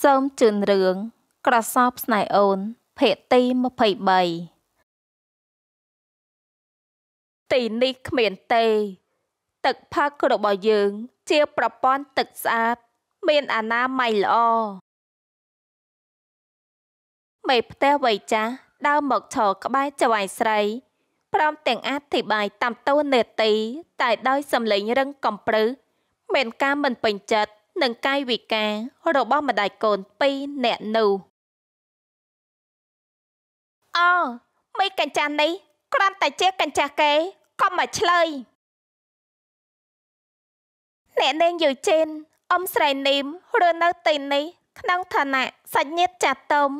សើមជឿនរឿងក្រសោបស្នេហ៍អូនភាគទី23ទីនេះគ្មានទេ ទឹកផឹករបស់យើង ជាប្រព័ន្ធទឹកស្អាត មានអនាម័យល្អមេផ្ទះវ័យចាស់ដើរមកឈរក្បែរចៅឯស្រីព្រមទាំងអធិប្បាយតាមតួនាទីតែដោយសំឡេងរឹងកំប្រឹសមានការមិនពេញចិត្តនិងកាយវិការ របស់ម្ដាយកូនពីរនាក់នោះអូមីកញ្ចាស់នេះគ្រាន់តែជាកញ្ចាស់គេកុំមកឆ្លើយអ្នកនាងយូជីនអ៊ំស្រីនីមរស់នៅទីនេះ ក្នុងឋានៈសច្ញាចាត់ទុំ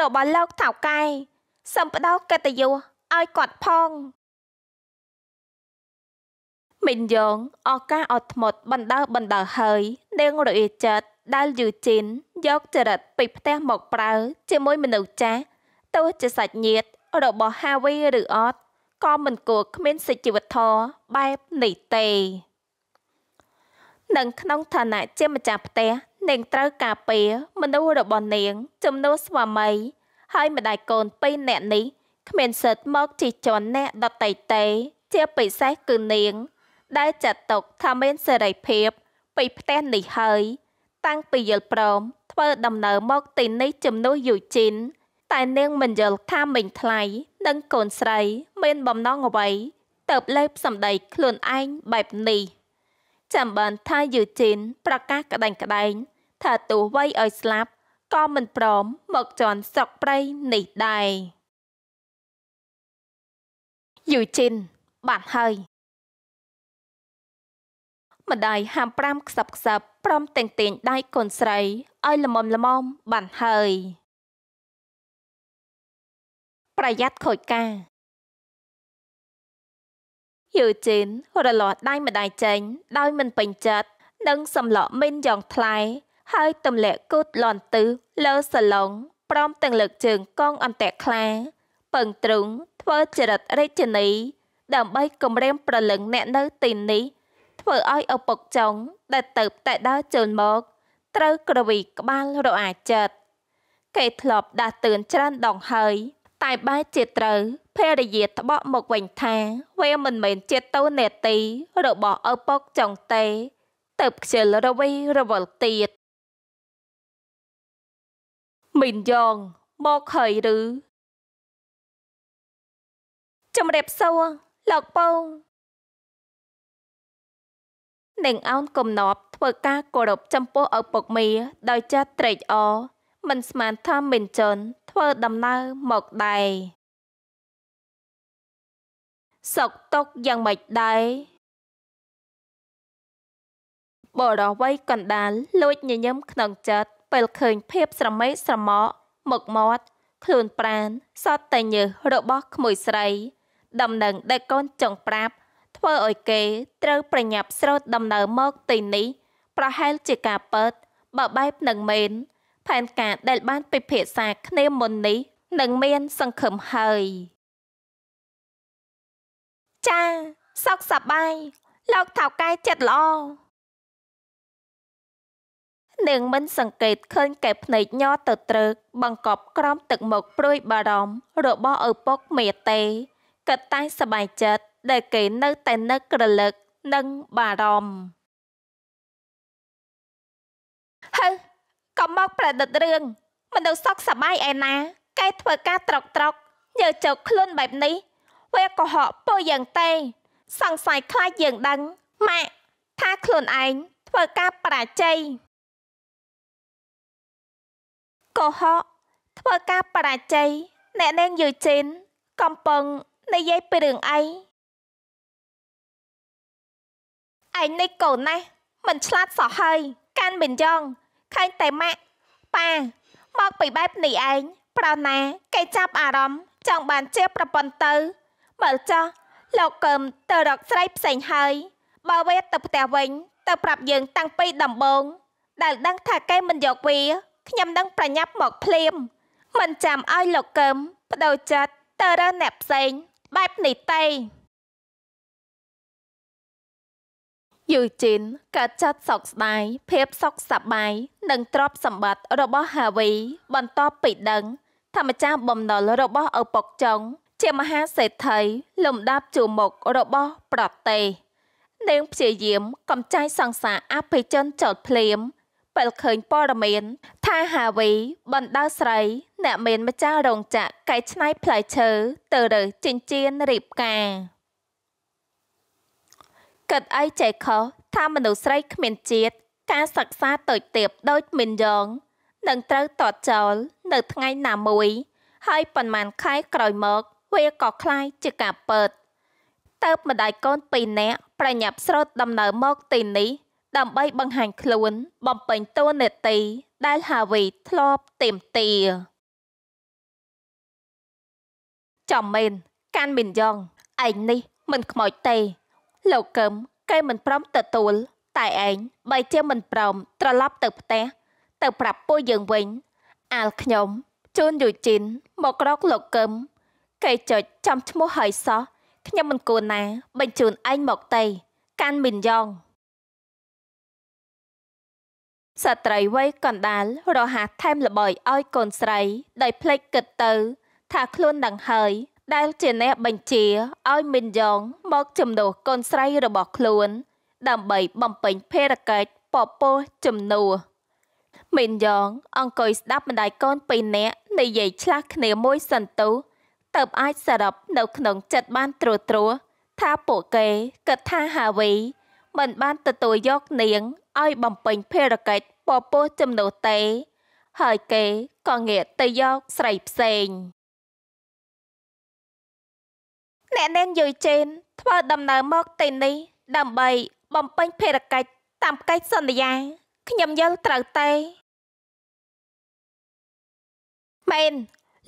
របស់លោកថៅកែសម្បដោកិត្តិយសឲ្យគាត់ផងមីនយងឱកាសអត់ធ្មត់បណ្ដើបណ្ដើហើយនាងរអ៊ីចិត្តដែលយូជីនយកចរិតពីផ្ទះមកប្រើ ជាមួយមនុស្សចាស់ទោះជាសាច់ញាតិរបស់ហាវីឬអត់ក៏មិនគួរគ្មានសេចក្ដីធម៌បែបនេះទេនឹងក្នុងឋានៈជាម្ចាស់ផ្ទះនាងត្រូវការពារមនុស្សរបស់នាង ចំនួនស្វាមីហើយម្ដាយកូនពីរនាក់នេះគ្មាន សិទ្ធមកជិះជាន់អ្នកដតីទេជាពិសេសគឺនាងដែលចាត់ទុកថាមានសេរីភាពពីផ្ទះនេះហើយ តាំងពីយល់ព្រម ធ្វើដំណើរមកទីនេះជំនួសយូជីនតែ នាងមិនយល់ថាមិញថ្លៃនិង កូនស្រីមានបំណងអ្វីទៅលេបសម្ដីខ្លួនឯងបែបនេះចាំបានថាយូជីនប្រកាសក្តែងក្តែងថាទោះវ័យឲ្យស្លាប់ក៏មិនព្រមមកជន់ស្រុកប្រៃនេះដែរយូជីនបានហើយម្ដាយហាមប្រាមខ្សឹបខ្សឹបព្រមទាំងទាញដៃកូនស្រីឲ្យល្មមល្មមបានហើយ ប្រយ័ត្នខូចការយូជីនរលាស់ដៃម្ដាយចេញ ដោយមិនពេញចិត្តនិងសម្លក់មីនយ៉ាងថ្លៃហើយទម្លាក់គូតលន់ទឹះលើសាឡុងព្រមទាំងលើកជើងកងអន្តៈខ្លា ពឹងទ្រុងធ្វើចរិតរាជនីដើម្បីគម្រាមប្រលឹងអ្នកនៅទីនេះធ្វើឲ្យឪពុកចុងដែលទៅតែដើរជើញមក ត្រូវក្រវីក្បាលរអាចិត្តគេធ្លាប់ដាស់តឿនច្រើនដងហើយ តែបែរជាត្រូវភរិយាត្បកមកវិញថា វាមិនមែនជាតូននេតិរបស់ឪពុកចុងទេ ទៅខ្ជិលរវីរវល់ទៀតមីនយ៉ងមកហើយឬជំរាបសួរលោកពងនិងអោនគំនប់ធ្វើការគោរពចំពោះឪពុកមីដោយចាស់ត្រេកអរមិនស្មានថាមិនជន់ធ្វើដំណើរមកដែរសុកទុកយ៉ាងម៉េចដែរបរោះវ័យកណ្ដាលលួចញញឹមក្នុងចិត្តពេលឃើញភាពស្រមេស្រមោកមុខមាត់ខ្លួនប្រាន សតតែញើសរបស់ក្មួយស្រី ដំណឹងដែលកូនចង់ប្រាប់ធ្វើឲ្យគេ ត្រូវប្រញាប់ស្រូតដំណើរមកទីនេះ ប្រហែលជាការពិតបើបែបនឹងមែនផែនការ ដែលបានពិភាក្សាគ្នាមុននេះនឹងមាន សង្ឃឹមហើយ ចាសុខសប្បាយលោកថៅកែចិត្តល្អនាងមិនសង្កេតឃើញកែភ្នែកញ័រទៅត្រឹកបង្កប់ក្រំទឹកមុខព្រួយបារម្ភរបស់ឪពុកមេតេគិតតែសบายចិត្តដែលគេនៅតែនឹករលឹកនិង បារម្ភហើយកុំមកប្រឌិតរឿង មនុស្សសក់សម័យឯណាគេធ្វើការត្រកត្រកយើចោកខ្លួនបែបនេះវាកុហកពោយ៉ាងទេសង្ស័យខ្លាចយើងដឹងម៉ាក់ថាខ្លួនឯងធ្វើការបរាជ័យកុហកធ្វើការបរាជ័យអ្នកនាងយូជីនកំពុង និយាយពីរឿងអីឯងនេះកូនណាស់មិនឆ្លាតសោះហើយកាន់មិនយ៉ងឃើញតែម៉ាក់ប៉ាមកពីបែបនេះឯងប្រណាគេចាប់អារម្មណ៍ចង់បានជាប្រពន្ធទៅ បើចោះលោកកឹមទៅរកស្រីផ្សេងហើយ បើវាទៅផ្ទះវិញ ទៅប្រាប់យើងតាំងពីដំបូង ដែលដឹងថាគេមិនយកវាខ្ញុំនឹងប្រញាប់មកភ្លាមមិនចាំឲ្យលោកកឹមបដូរចិត្តទៅរើអ្នកផ្សេងបែបនេះទេយូជីនកើតចាត់សោកស្ដាយភាពសោកសប្បាយនិងទ្រព្យសម្បត្តិរបស់ហាវីបន្ទាប់ពីដឹងធម្មចាស់បំណុលរបស់ឪពុកចុង ជាមហាសេដ្ឋីលំដាប់ជួរមុខរបស់ប្រទេសនាងព្យាយាមកំចាយសង្សារអភិជនចោតភ្លាមពេលឃើញព័ត៌មានថាហាវីបណ្ដាស្រី អ្នកមានម្ចាស់រោងចក្រកែច្នៃផ្លែឈើទៅរើចិញ្ចៀនរៀបការគិតអីចេះខុសថាមនុស្សស្រីគ្មានជាតិការសិក្សាតូចទៀបដូចមានយងនឹងត្រូវតតចោលនៅថ្ងៃណាមួយ ហើយប៉ុន្មានខែក្រោយមកវាក៏คล้ายជាការពើតតើបម្ដាយកូនពីរនាក់ប្រញាប់ស្រោតដំណើរមកទីនេះដើម្បីបង្ហាញខ្លួន បំពេញតួនាទី ដែលហាវីធ្លាប់ទៀមទាចំមែនកាន់មិនយ៉ងឯងនេះមិនខ្មោចទេលោកកឹមគេមិនព្រមទទួល តែឯងបើជាមិនព្រម ត្រឡប់ទៅផ្ទះទៅ ប្រាប់ពួកយើងវិញអាលខ្ញុំជូនយូជីនមករកលោកកឹមគេចុចចាំឈ្មោះហើយសោះខ្ញុំមិនគួរណាបញ្ជូនឯងមកតៃកាន់មីនយ៉ងស្ត្រីវ័យកណ្ដាលរហ័សថែមល្បើយឲ្យកូនស្រីដោយភ្លេចគិតទៅ ថាខ្លួនដឹងហើយដែលជាអ្នកបញ្ជាឲ្យមិនយ៉ងមកជំនួសកូនស្រីរបស់ខ្លួន ដើម្បីបំពេញភារកិច្ចពពោះជំនួសមិនយ៉ងអង្គុយស្ដាប់ម្ដាយកូនពីរនាក់និយាយឆ្លាស់គ្នាមួយសន្ទុះទៅអាចសរុបនៅក្នុងចិត្តបានត្រួសត្រាថាពួកគេគិតថាហាវីមិនបានទទួលយកនាងឲ្យបំពេញភារកិច្ចពពោះជំនួសទេហើយគេក៏ងាកទៅយកស្រីផ្សេងអ្នកនាងយុយជេនធ្វើដំណើរមកទីនេះ ដើម្បី បំពេញភារកិច្ចតាមកិច្ចសន្យាខ្ញុំយល់ត្រូវទេមែន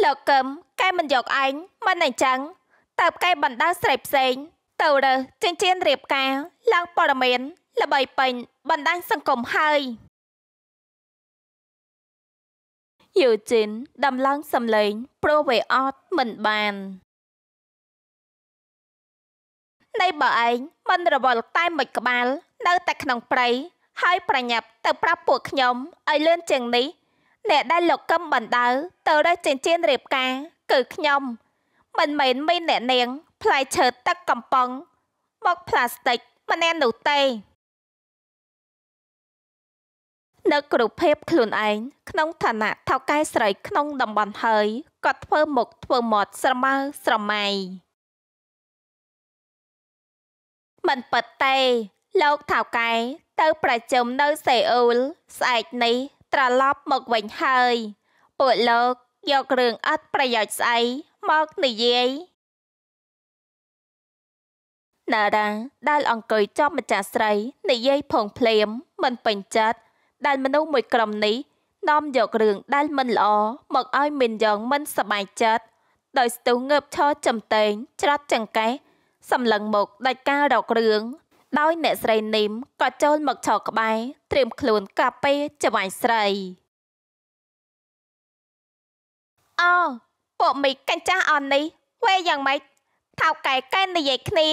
លោកកឹមគេមិនយកឯងមិនអញ្ចឹងតើបគេបណ្ដាស្រីផ្សេងទៅរើសចិញ្ចៀនរៀបការ ឡើងព័ត៌មានល្បីពេញបណ្ដាញសង្គមហើយយូជីនដំឡើងសំឡេងព្រោះវាអត់មិនបាននៃបើឯងមិនរវល់តែមួយក្បាល នៅតែក្នុងព្រៃហើយប្រញាប់ទៅប្រាប់ពួកខ្ញុំឲ្យលឿនជាងនេះអ្នកដែលលោកកឹមបណ្ដៅទៅរកចិញ្ចៀនរៀបការគឺខ្ញុំ មិនមែនមានអ្នកនាងផ្លែឈើទឹកកំប៉ុង មកផ្លាស្ទិកម្នាក់នោះទេនៅគ្រប់ភាពខ្លួនឯងក្នុងឋានៈថៅកែស្រីក្នុងតំបន់ហើយគាត់ធ្វើ មុខធ្វើមាត់ស្រមើស្រមៃមិនពិតទេលោកថៅកែទៅប្រជុំនៅសេអ៊ូលស្អែកនេះត្រឡប់មកវិញហើយ ពួកលោក យករឿងអត់ប្រយោជន៍ស្អីមកនិយាយណារ៉ាដែល អង្គុយជាប់ម្ចាស់ស្រី និយាយផងភ្លាម មិនពេញចិត្តដែលមនុស្សមួយក្រុមនេះនាំយករឿង ដែលមិនល្អមកឲ្យមានយ៉ាងមិនសប្បាយចិត្តដោយស្ទុះងើបឈរចំតេងច្រត់ចង្កេះសម្លឹងមុខដាច់ការរករឿងដោយអ្នកស្រីនីមក៏ចូលមកឈរក្បែរត្រៀមខ្លួន កាពេចវាយស្រីអូពួកមីកញ្ចាស់អននេះវេយ៉ាងម៉េចថៅកែកែនិយាយគ្នា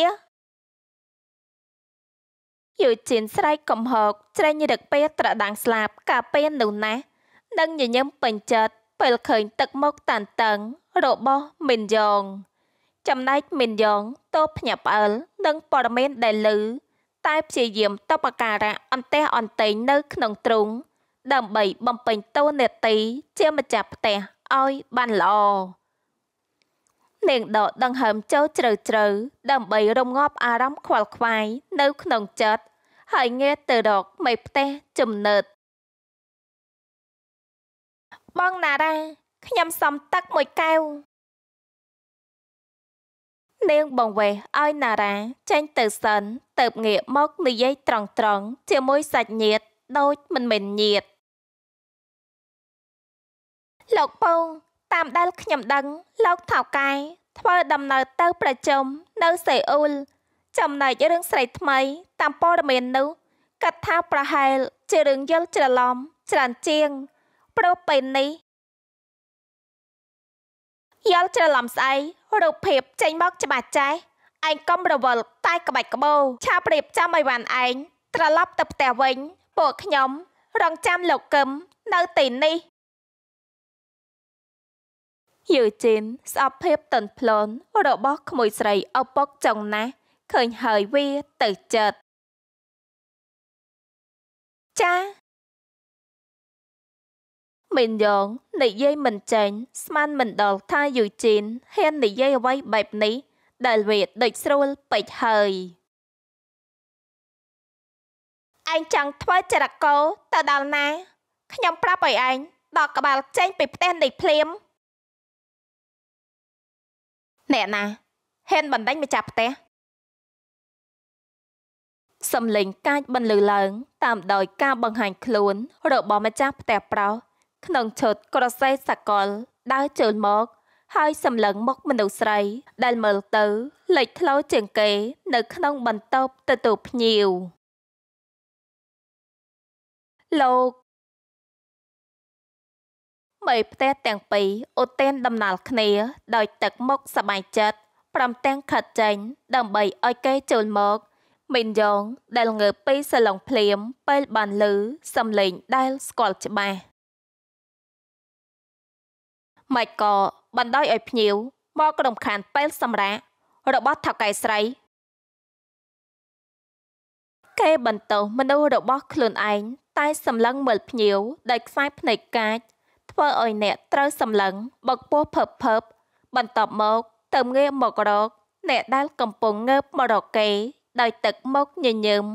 យូជីនស្រែកកំហកច្រែងរឹកពេលត្រដាងស្លាប់កាពេនោះណាស់នឹងញញឹមពេញចិត្តពេលឃើញ ទឹកមុខតានតឹង របស់មិនយ៉ងចំណែកមីនយ៉ងតបភ្ញាក់ផ្អើលនឹងព័ត៌មានដែលឮតែព្យាយាមតបអាការៈអន្ទះអន្ទែងនៅ ក្នុងទ្រុងដើម្បីបំពេញតួនាទីជាម្ចាស់ផ្ទះឲ្យបានល្អនាងដកដង្ហើមចូលជ្រៅជ្រៅដើម្បីរំងាប់អារម្មណ៍ខ្វល់ខ្វាយនៅក្នុងចិត្តហើយងាកទៅរកមេផ្ទះចំណើតបងណារ៉ាខ្ញុំសុំទឹកមួយកែវនាងបងវេសឲ្យណារ៉ាចេញទៅសិន ទៅងាកមកនិយាយត្រង់ត្រង់ជាមួយសាច់ញាតដូចមិនមែនញាតលោកពងតាមដែលខ្ញុំដឹងលោកថៅកែធ្វើដំណើរទៅប្រជុំនៅសេអ៊ូល ចំណែករឿងស្រីថ្មី តាមព័ត៌មាននោះកាត់ថាប្រហែលជារឿងយល់ច្រឡំច្រើនជាងព្រោះពេលនេះយល់ច្រឡំស្អីរូបភាពចេញមកច្បាស់ចេះឯងកុំរវល់តែក្បាច់ក្បោឆាប្រៀបចាំអីវ៉ាន់ឯងត្រឡប់ទៅផ្ទះវិញពួកខ្ញុំ រងចាំលោកកឹមនៅទីនេះយូជីនស្អប់ភាពតន់ផ្លន់របស់ ក្មួយស្រីឪពុកចុងណាស់ឃើញហើយវាទៅចិត្តចាមីនយ៉ងនិយាយមិនចេញស្មានមិនដល់ថាយូជីនហ៊ាននិយាយអ្វីបែបនេះដែលវាដេកស្រួលពេកហើយឯងចង់ធ្វើចរកោទៅដល់ណាខ្ញុំប្រាប់ឲ្យឯងដល់ក្បាលចេញពីផ្ទះនេះភ្លាមអ្នកណាហ៊ានបណ្ដេញម្ចាស់ផ្ទះសំលេងកាចបន្លឺឡើង តាមដោយការបង្ហាញ ខ្លួនរបស់ម្ចាស់ផ្ទះប្រុសក្នុងឈុតក្រសែសកល ដើរចូលមក ហើយ សម្លឹងមកមនុស្សស្រី ដែលមើលទៅលេចធ្លោជាងគេ នៅ ក្នុង បន្ទប់ទទួលភ្ញៀវលោកមេផ្ទះទាំងពីរអូទែនដំណាលគ្នា ដោយទឹកមុខសบายចិត្តព្រមទាំងខិតចេញដើម្បីឲ្យគេចូលមកមីនយ៉ងដែលងើបពីសាឡុងភ្លាម ពេលបានលឺសំឡេងដែលស្គាល់ច្បាស់ម៉េចក៏បណ្ដោយឲ្យភ្ញៀវមកក្រុមខានពេលសម្រាករបស់ថៅកែស្រីគេបន្តមនុស្សរបស់ខ្លួនឯងតែសម្លឹងមើលភ្ញៀវដោយខ្សែភ្នែកកាចធ្វើឲ្យអ្នកត្រូវសម្លឹងបកពោះភើបភើបបន្ទាប់មកទៅងាកមករកអ្នកដែលកំពុងងើបមករកគេដោយទឹកមកញញឹម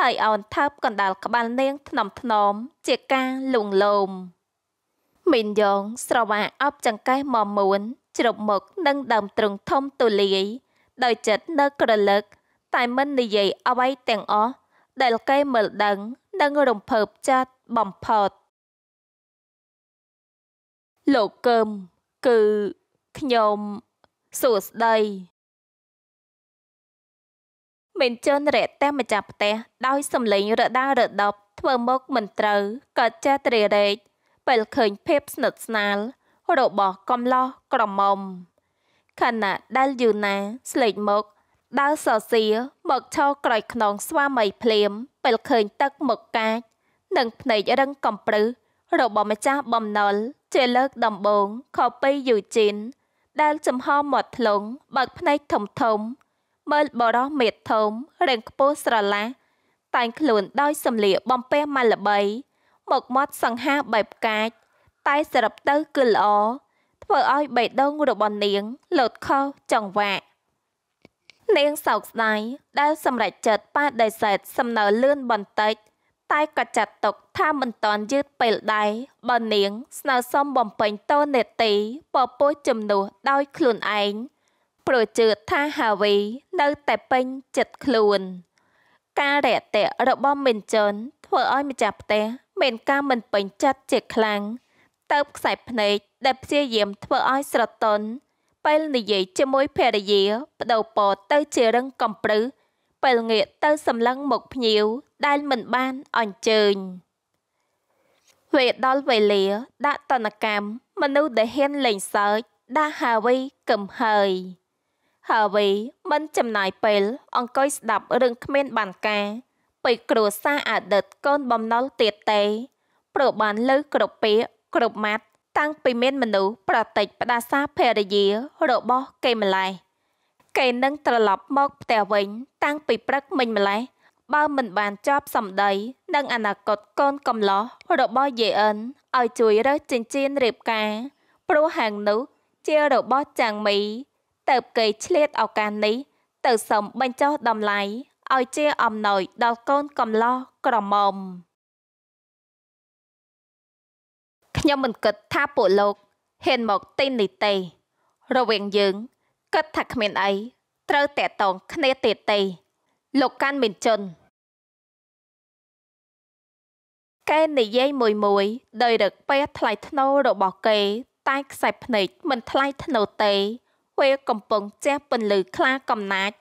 ហើយអោនថើបកណ្ដាលក្បាលនាងថ្នមថ្នមជាការលួងលោមមីនយ៉ងស្រវាអប់ចង្កេះមមួនជ្រប់មុខនិងដើមទ្រូងធំទូលាយដោយចិត្តនៅ ក្រឡឹកតែមិននិយាយអ្វីទាំងអស់ដែលគេមើលដឹងនិងរំភើបចិត្តបំផុតលោកកឹមគឺខ្ញុំសួស្ដីមិនជន់រែកតែម្ចាស់ផ្ទះដោយសំឡេងរដារដប់ធ្វើមកមិនត្រូវក៏ចេះត្រេរែកពេលឃើញភាពស្និទ្ធស្នាលរបស់កំឡោះក្រមុំខណៈដែលយូណាស្លេកមកដើរសរសៀមកឈរក្រោយខ្នងស្វាមីភ្លាមពេលឃើញ ទឹកមកកាច និងភ្នែករឹងកំប្រឹសរបស់ម្ចាស់បំណុលជាលើកដំបូងខពីយូជីនដែលចំហមាត់ធ្លងបើកភ្នែកធំធំ មើលបរោះមេធំរែងខ្ពស់ស្រឡះតែងខ្លួនដោយសំលៀកបំពះម៉ាលបីមកមាត់សង្ហាបែបកាច តែសរុបទៅគឺល្អធ្វើឲ្យបេះដូងរបស់នាងលោតខុសចង្វាក់នាងសោកស្ដាយដែល សម្រេចចិត្តបដិសេធសំណើលឿនបន្តិច តែក៏ចាត់ទុក ថាមិនតាន់យឺតពេលដែរបើនាង ស្នើសុំបំពេញតួនាទីពពុះជំនួសដោយខ្លួនឯងព្រោះជឿថាហាវីនៅតែពេញចិត្តខ្លួន ការរាក់ទាក់របស់មិនចន់ធ្វើឲ្យម្ចាស់ផ្ទះមានការមិនពេញចិត្តជាខ្លាំងទៅខ្សែភ្នែកដែលព្យាយាមធ្វើឲ្យស្រទន់ពេលនិយាយជាមួយភរិយាបដូរពរទៅ ជារឹង កំប្រឹសពេលងាកទៅ សម្លឹងមុខភ្ញៀវដែលមិនបានអញ្ជើញវេដល់វេលា ដាក់តនកម្មមនុស្សដែលហ៊ានលេងសើចដាក់ហាវីកំហើយហាវី មិនចំណាយពេលអង្គុយស្ដាប់រឿងគ្មាន បានការពេកគ្រួសារអតីតកូនបំណុលទៀតទេប្របានលើគ្រប់ពាកគ្រប់ម៉ាត់តាំងពីមានមនុស្សប្រតិចផ្ដាសាភរិយា របស់គេម្លេះគេនឹងត្រឡប់មកផ្ទះវិញ តាំងពីព្រឹកមិញម្លេះបើមិនបានចប់សម្ដីនឹងអនាគតកូនកំឡោះរបស់យេអិនឲ្យជួយរើសចិញ្ចៀនរៀបការព្រោះហាងនោះជារបស់ចាងមីតើបគេឆ្លៀតឱកាសនេះ ទៅសុំបញ្ចុះតម្លៃឲ្យជាអំណោយដល់កូន កំឡោះក្រមុំខ្ញុំមិនគិតថាពួកលោកហ៊ានមកទីនេះទេ រវាងយើងគិតថាគ្មានអីត្រូវតាក់ទងគ្នាទៀតទេ លោកកាន់មិនជន់គេនិយាយមួយមួយដោយរឹកពេះថ្លៃធ្នូរបស់គេតែខ្សែភ្នែកមិនថ្លៃធ្នូទេវាកំពុងជះពន្លឺខ្លាកំណាច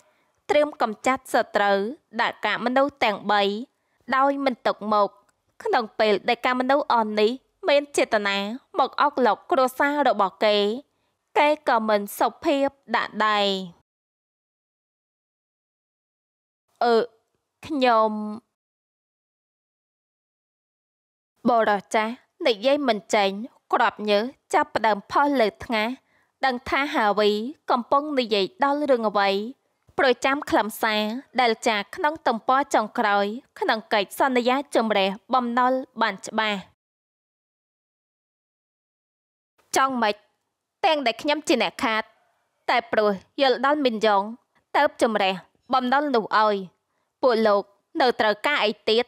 ត្រៀមកំចាត់សត្រូវដាក់កាមនុស្សទាំង3ដោយ មិនទុកមកក្នុងពេល ដែលកាមនុស្សអននេះ មានចេតនាមកអុកឡុកគ្រួសាររបស់គេគេក៏មិនសុភាពដាក់ដែរអឺខ្ញុំបរោះចាស់និយាយមិនចេញ ក្របញើចាប់ផ្ដើមផុសលើថ្ងាសដឹងថាហាវីកំពុងនិយាយដល់រឿងអ្វីប្រចាំខ្លឹមសារដែលចារក្នុងទំព័រចុងក្រោយក្នុងកិច្ចសន្យាជំរះបំណុលបានច្បាស់ចង់ម៉េចទាំងដែលខ្ញុំជាអ្នកខាតតែព្រោះយល់ដល់មិនយ៉ងតើបជំរះបំណុលនោះឲ្យ ពួកលោក នៅត្រូវការអីទៀត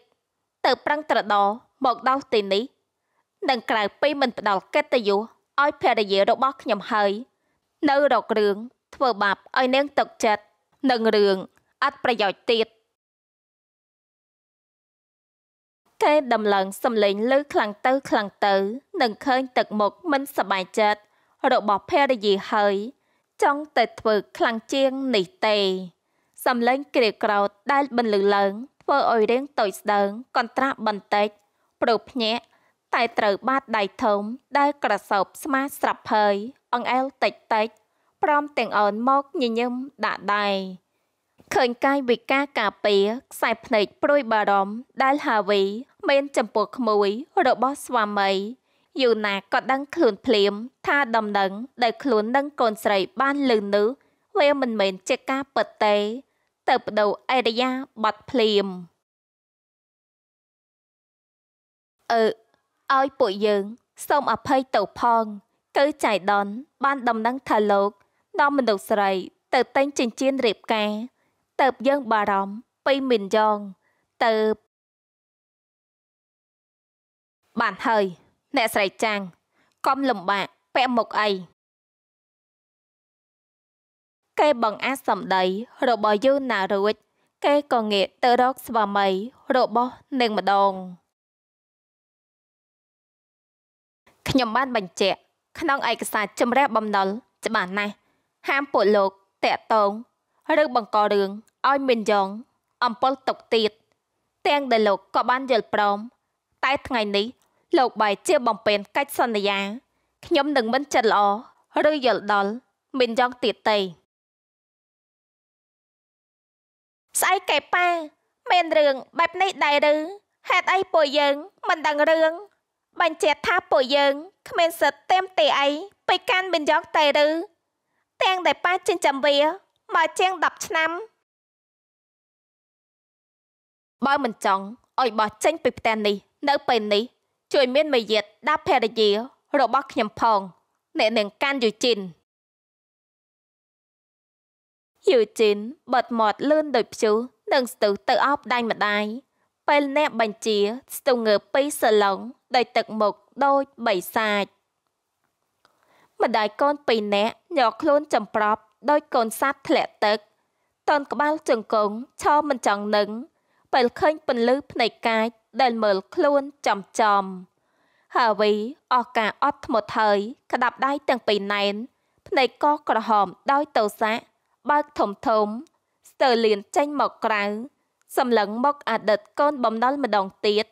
ទៅប្រឹងត្រដោមកដល់ទីនេះនឹងក្រៅពីមិនផ្ដល់កិត្តិយសឲ្យភរិយារបស់ខ្ញុំហើយ នៅរករឿងធ្វើបាបឲ្យនាងទឹកចិត្តនិងរឿងអត់ប្រយោជន៍ទៀតគេដំឡើងសំឡេងលឺខ្លាំងទៅខ្លាំងទៅនឹងឃើញទឹកមុខមិនសบายចិត្តរបស់ភរិយាហើយ ចង់តែធ្វើខ្លាំងជាងនេះទេសំឡេងក្រៀកក្រោតដែលបន្លឺឡើងធ្វើឲ្យរៀងតូចស្ដើងកន្ត្រាស់បន្តិចព្រោះភ្ញាក់ តែត្រូវបាតដៃធំដែលក្រសោបស្មាស្រាប់ហើយអង្អែលតិចតិចព្រមទាំងអោនមកញញឹមដាក់ដែរឃើញកាយវិការការពារខ្សែភ្នែកព្រួយបារម្ភដែលហាវី មានចំពោះក្មួយរបស់ស្វាមីយូណាក៏ដឹងខ្លួនភ្លាម ថាដំណឹងដែលខ្លួននឹងកូនស្រីបានលឺនោះវាមិនមែនជាការពិតទេទៅបដូរអេរយាបាត់ភ្លាមអឺឲ្យពួកយើងសូមអភ័យទៅផងគឺចៃដនបានដំណឹងថាលោកដល់មនុស្សស្រីទៅតែងចិញ្ចៀនរៀបការទៅយើងបារម្ភពីមិនយ៉ងទៅបានហើយអ្នកស្រីចាំងកុំលំបាកពាក់មុខអីគេបង្អាក់សម្ដី របស់យូណារួចគេក៏ងាក ទៅរក ស្វាមី របស់នាងម្ដងខ្ញុំបានបញ្ជាក់ក្នុងឯកសារជំរះបំណុលច្បាស់ណាស់ហាមពួកលោកតាក់តងឬបង្ករឿងឲ្យមិនយ៉ងអំពលຕົកទៀតទាំងដែលលោកក៏បានយល់ព្រម តែថ្ងៃនេះ លោកបែជាបំពេញកិច្ចសន្យាខ្ញុំនឹងមិនចិត្តល្អឬយល់ដល់មិនយ៉ងទៀតទេស្អីកែប៉ាមានរឿងបែបនេះដែរឬហេតុអីពួកយើង មិនដឹងរឿង បញ្ជាក់ថាពួកយើងគ្មានសិទ្ធិเต็มទេអីពេកកាន់មិនយកតែ ឬទាំងដែលប៉ាចិញ្ចឹមវាមកជាង10ឆ្នាំបើមិនចង់ឲ្យបោះចេញពីផ្ទះនេះនៅ ពេលនេះជួយមានមេយាទដាក់ភរិយា របស់ខ្ញុំផងអ្នកនឹងកាន់យូជីនយូជីនបាត់មាត់លឿនដោយព្យុះនិងស្ទុះទៅអោបដៃម្ដាយពេលអ្នកបញ្ជា ស្ទុះងើបពីសាឡុងដោយទឹកមុខដូចបីសាច់ម្ដាយកូនពីរនាក់ញកខ្លួនចំប្រប់ដោយកូនសត្វធ្លាក់ទឹកតនក្បាលជង្គង់ឈរមិនចង់នឹងពេលឃើញពន្លឺភ្នែកកាចដែលមើលខ្លួនចំចំហាវីអស់ការអត់ធ្មត់ហើយក្តាប់ដៃទាំងពីរណែនភ្នែកកក្រហមដោយតោស័កបើកធំធំស្ទើរលៀនចេញមកក្រៅសម្លឹងមកអតីតកូនបំណុលម្ដងទៀត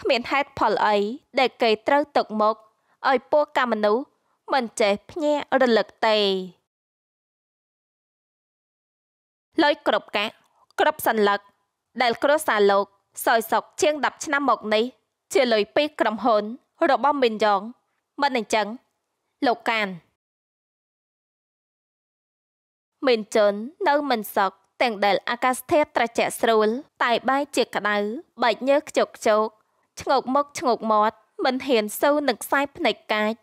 គ្មានហេតុផលអីដែលគេត្រូវទុកមកឲ្យពួកកម្មមនុស្សមិនចេះភ្ញាក់រលឹកទេលុយគ្រប់កាក់គ្រប់សัญลักษณ์ដែលគ្រួសារលោកសោយសុកជាង10ឆ្នាំមក នេះ ជាលុយពីក្រុមហ៊ុនរបស់មីនយ៉ងមិនអញ្ចឹងលោកកានមីនជុននៅមិនសុកទាំងដែលអាកាសធាតុត្រជាក់ស្រួល តែបែកជាក្តៅបែកញើសខ្ជុកខ្ជោកឆ្ងោកមុខឆ្ងោកមាត់មិនហ៊ានស៊ូនឹងខ្សែភ្នែកកាច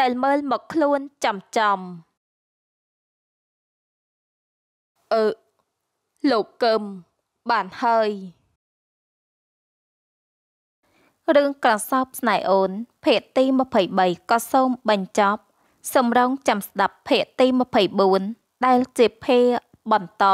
ដែលមើលមកខ្លួន ចំចំអឺលោកកឹមបានហើយរឿងក្រសោបស្នេហ៍អូនភាគទី23ក៏សូមបញ្ចប់សម្រងចាំស្ដាប់ភាគទី24ដែលជាភាគបន្ត